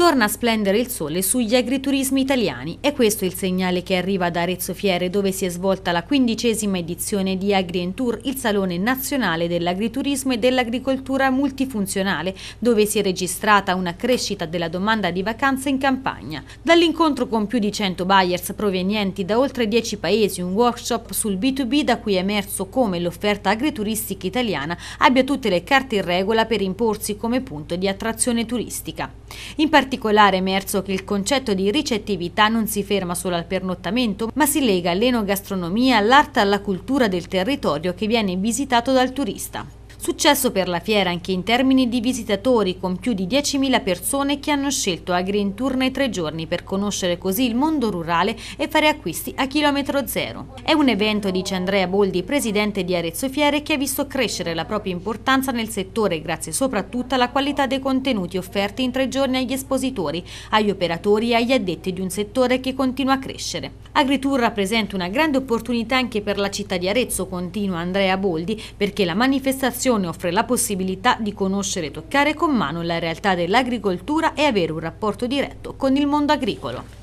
Torna a splendere il sole sugli agriturismi italiani e questo è il segnale che arriva da Arezzo Fiere dove si è svolta la quindicesima edizione di Agri Tour, il salone nazionale dell'agriturismo e dell'agricoltura multifunzionale dove si è registrata una crescita della domanda di vacanze in campagna. Dall'incontro con più di 100 buyers provenienti da oltre 10 paesi, un workshop sul B2B da cui è emerso come l'offerta agrituristica italiana abbia tutte le carte in regola per imporsi come punto di attrazione turistica. In particolare particolare è emerso che il concetto di ricettività non si ferma solo al pernottamento, ma si lega all'enogastronomia, all'arte e alla cultura del territorio che viene visitato dal turista. Successo per la fiera anche in termini di visitatori, con più di 10.000 persone che hanno scelto a Green Tour nei tre giorni per conoscere così il mondo rurale e fare acquisti a chilometro zero. È un evento, dice Andrea Boldi, presidente di Arezzo Fiere, che ha visto crescere la propria importanza nel settore grazie soprattutto alla qualità dei contenuti offerti in tre giorni agli espositori, agli operatori e agli addetti di un settore che continua a crescere. AgriTour rappresenta una grande opportunità anche per la città di Arezzo, continua Andrea Boldi, perché la manifestazione formazione offre la possibilità di conoscere e toccare con mano la realtà dell'agricoltura e avere un rapporto diretto con il mondo agricolo.